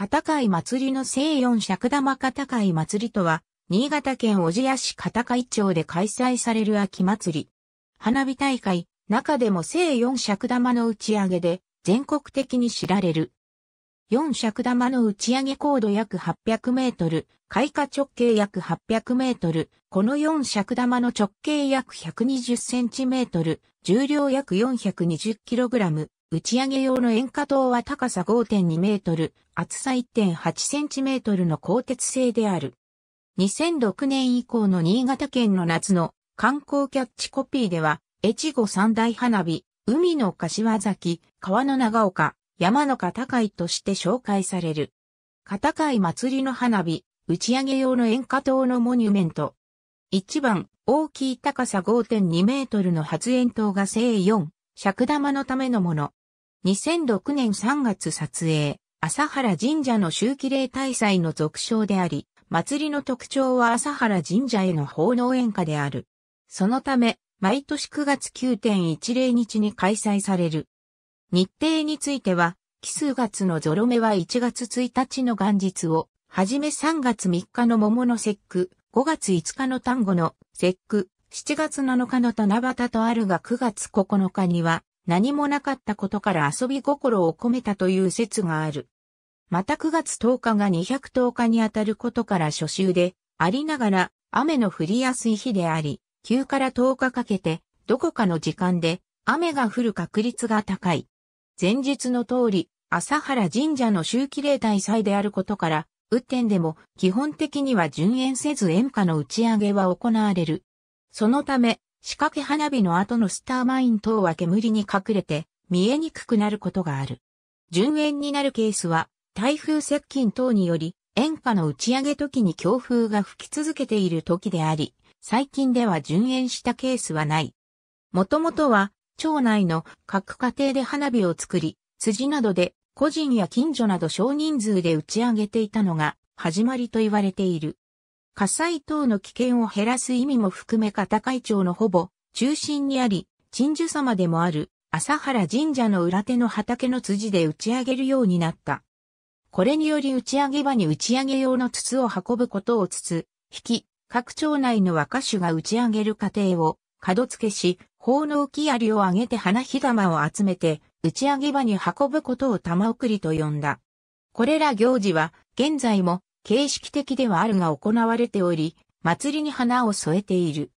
片貝祭りの西四尺玉片貝祭りとは、新潟県小千谷市片貝町で開催される秋祭り。花火大会、中でも西四尺玉の打ち上げで、全国的に知られる。四尺玉の打ち上げ高度約800メートル、開花直径約800メートル、この四尺玉の直径約120センチメートル、重量約420キログラム、打ち上げ用の塩化塔は高さ5.2メートル、厚さ1.8センチメートルの鋼鉄製である。2006年以降の新潟県の夏の観光キャッチコピーでは、越後三大花火、海の柏崎、川の長岡、山の片海として紹介される。片海祭りの花火、打ち上げ用の塩化塔のモニュメント。1番、大きい高さ5.2メートルの発煙灯が正4、尺玉のためのもの。2006年3月撮影、朝原神社の周期例大祭の俗称であり、祭りの特徴は朝原神社への奉納演歌である。そのため、毎年9月9.10日に開催される。日程については、奇数月のゾロ目は1月1日の元日を、はじめ3月3日の桃の節句、5月5日の単語の節句、7月7日の七夕とあるが9月9日には、何もなかったことから遊び心を込めたという説がある。また9月10日が210日にあたることから初秋で、ありながら雨の降りやすい日であり、9から10日かけて、どこかの時間で雨が降る確率が高い。前日の通り、朝原神社の周期例大祭であることから、雨天でも基本的には順延せず演歌の打ち上げは行われる。そのため、仕掛け花火の後のスターマイン等は煙に隠れて見えにくくなることがある。順延になるケースは台風接近等により演歌の打ち上げ時に強風が吹き続けている時であり、最近では順延したケースはない。もともとは町内の各家庭で花火を作り、辻などで個人や近所など少人数で打ち上げていたのが始まりと言われている。火災等の危険を減らす意味も含め片海町のほぼ中心にあり、鎮守様でもある朝原神社の裏手の畑の辻で打ち上げるようになった。これにより打ち上げ場に打ち上げ用の筒を運ぶことを筒、引き、各町内の若手が打ち上げる過程を角付けし、奉納木槍を上げて花火玉を集めて、打ち上げ場に運ぶことを玉送りと呼んだ。これら行事は、現在も形式的ではあるが行われており、祭りに花を添えている。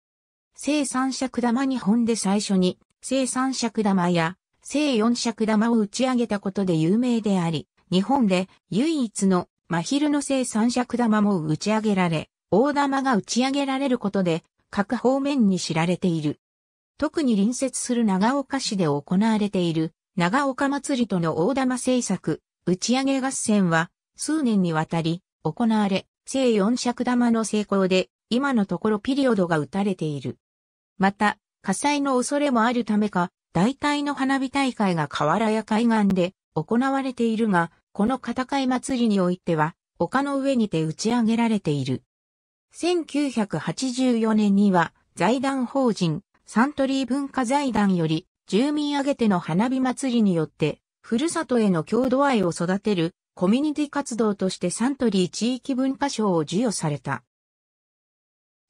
聖三尺玉日本で最初に、聖三尺玉や聖四尺玉を打ち上げたことで有名であり、日本で唯一の真昼の聖三尺玉も打ち上げられ、大玉が打ち上げられることで各方面に知られている。特に隣接する長岡市で行われている長岡祭りとの大玉製作、打ち上げ合戦は数年にわたり行われ、正四尺玉の成功で、今のところピリオドが打たれている。また、火災の恐れもあるためか、大体の花火大会が河原や海岸で行われているが、この片貝祭りにおいては、丘の上にて打ち上げられている。1984年には、財団法人、サントリー文化財団より、住民挙げての花火祭りによって、ふるさとへの郷土愛を育てるコミュニティ活動としてサントリー地域文化賞を授与された。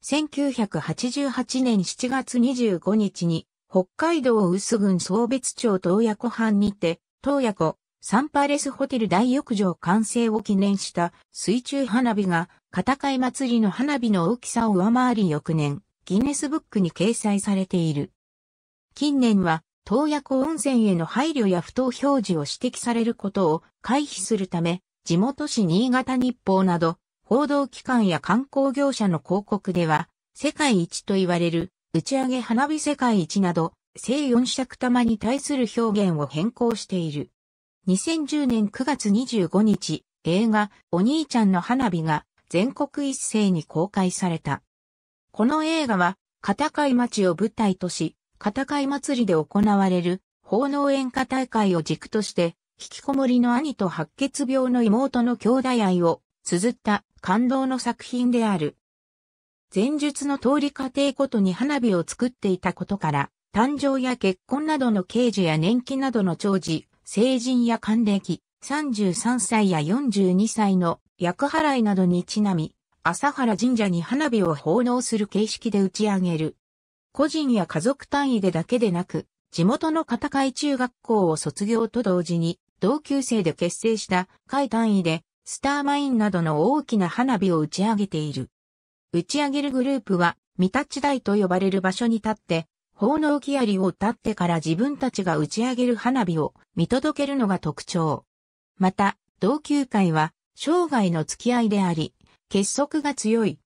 1988年7月25日に、北海道薄郡総別町東野湖畔にて、東野湖、サンパレスホテル大浴場完成を記念した水中花火が、片貝祭りの花火の大きさを上回り翌年、ギネスブックに掲載されている。近年は、東爺湖温泉への配慮や不当表示を指摘されることを回避するため、地元市新潟日報など、報道機関や観光業者の広告では、世界一と言われる、打ち上げ花火世界一など、正四尺玉に対する表現を変更している。2010年9月25日、映画、お兄ちゃんの花火が全国一斉に公開された。この映画は、片貝町を舞台とし、片い祭りで行われる、奉納演歌大会を軸として、引きこもりの兄と白血病の妹の兄弟愛を綴った感動の作品である。前述の通り家庭ごとに花火を作っていたことから、誕生や結婚などの刑事や年期などの長寿、成人や還暦、33歳や42歳の役払いなどにちなみ、朝原神社に花火を奉納する形式で打ち上げる。個人や家族単位でだけでなく、地元の片海中学校を卒業と同時に、同級生で結成した会単位で、スターマインなどの大きな花火を打ち上げている。打ち上げるグループは、未立ち台と呼ばれる場所に立って、奉納木槍を立ってから自分たちが打ち上げる花火を見届けるのが特徴。また、同級会は、生涯の付き合いであり、結束が強い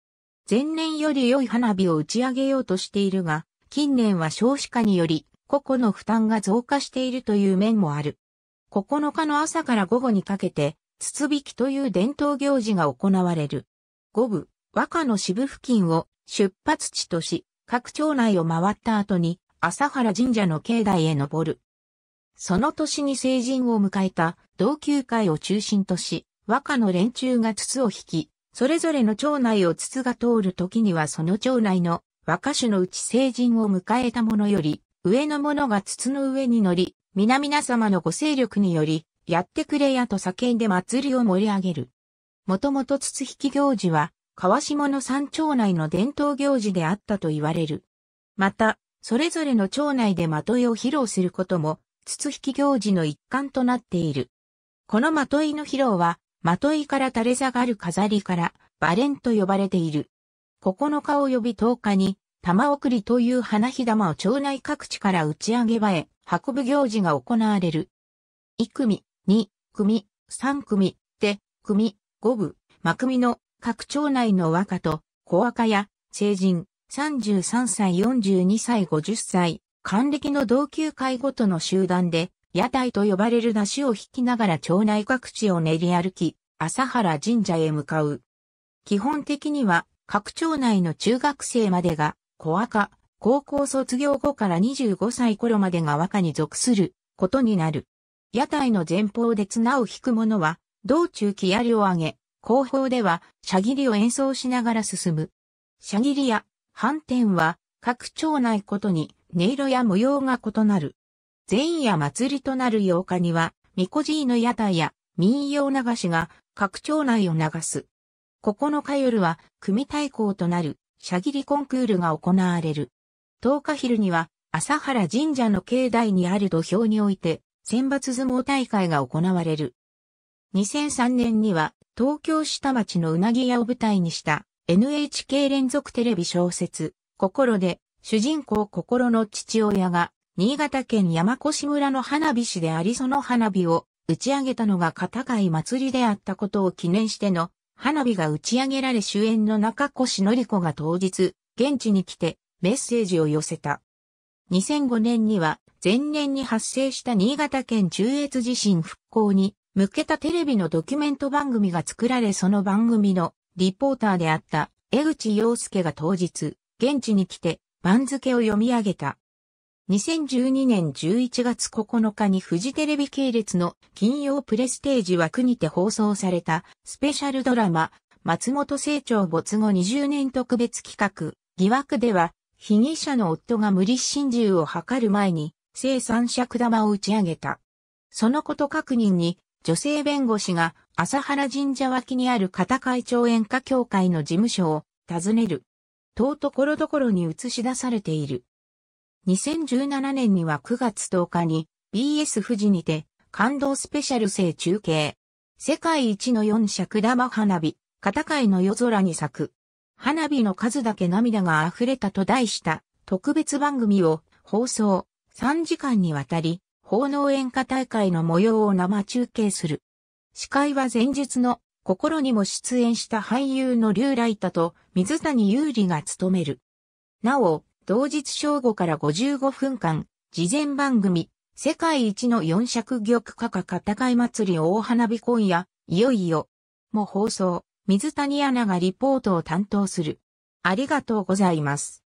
前年より良い花火を打ち上げようとしているが、近年は少子化により、個々の負担が増加しているという面もある。9日の朝から午後にかけて、つつ引きという伝統行事が行われる。五部、和歌の支部付近を出発地とし、各町内を回った後に、朝原神社の境内へ登る。その年に成人を迎えた同級会を中心とし、和歌の連中が筒を引き、それぞれの町内を筒が通る時にはその町内の若種のうち成人を迎えた者より、上の者が筒の上に乗り、皆々様のご勢力により、やってくれやと叫んで祭りを盛り上げる。もともと筒引き行事は、川下の山町内の伝統行事であったと言われる。また、それぞれの町内でまといを披露することも、筒引き行事の一環となっている。このまといの披露は、まといから垂れ下がる飾りから、バレンと呼ばれている。9日及び10日に、玉送りという花火玉を町内各地から打ち上げ場へ運ぶ行事が行われる。1組、2組、3組、手、組、5部、ま組の各町内の和歌と小和歌や成人、33歳、42歳、50歳、還暦の同級会ごとの集団で屋台と呼ばれる梨を引きながら町内各地を練り歩き、朝原神社へ向かう。基本的には、各町内の中学生までが、小赤、高校卒業後から25歳頃までが和歌に属することになる。屋台の前方で綱を引く者は、道中木槍を上げ、後方では、しゃぎりを演奏しながら進む。シャギリや、反転は、各町内ことに、音色や模様が異なる。前夜祭りとなる8日には、みこじいの屋台や民謡流しが各町内を流す。9日夜は組対抗となるギリコンクールが行われる。10日昼には朝原神社の境内にある土俵において選抜相撲大会が行われる。2003年には東京下町のうなぎ屋を舞台にした NHK 連続テレビ小説、心で主人公心の父親が新潟県山古志村の花火師でありその花火を打ち上げたのが片貝祭りであったことを記念しての花火が打ち上げられ主演の中越典子が当日、現地に来てメッセージを寄せた。2005年には前年に発生した新潟県中越地震復興に向けたテレビのドキュメント番組が作られその番組のリポーターであった江口洋介が当日、現地に来て番付を読み上げた。2012年11月9日にフジテレビ系列の金曜プレステージ枠にて放送されたスペシャルドラマ松本清張没後20年特別企画疑惑では被疑者の夫が無理心中を図る前に生産尺玉を打ち上げた。そのこと確認に女性弁護士が朝原神社脇にある片会長演歌協会の事務所を訪ねる。とうところどころに映し出されている。2017年には9月10日に BS 富士にて感動スペシャル生中継。世界一の四尺玉花火、片貝の夜空に咲く。花火の数だけ涙が溢れたと題した特別番組を放送3時間にわたり、奉納演歌大会の模様を生中継する。司会は前日の心にも出演した俳優の竜来太と水谷優里が務める。なお、同日正午から55分間、事前番組、世界一の四尺玉価格戦い祭り大花火今夜、いよいよ、も放送、水谷アナがリポートを担当する。ありがとうございます。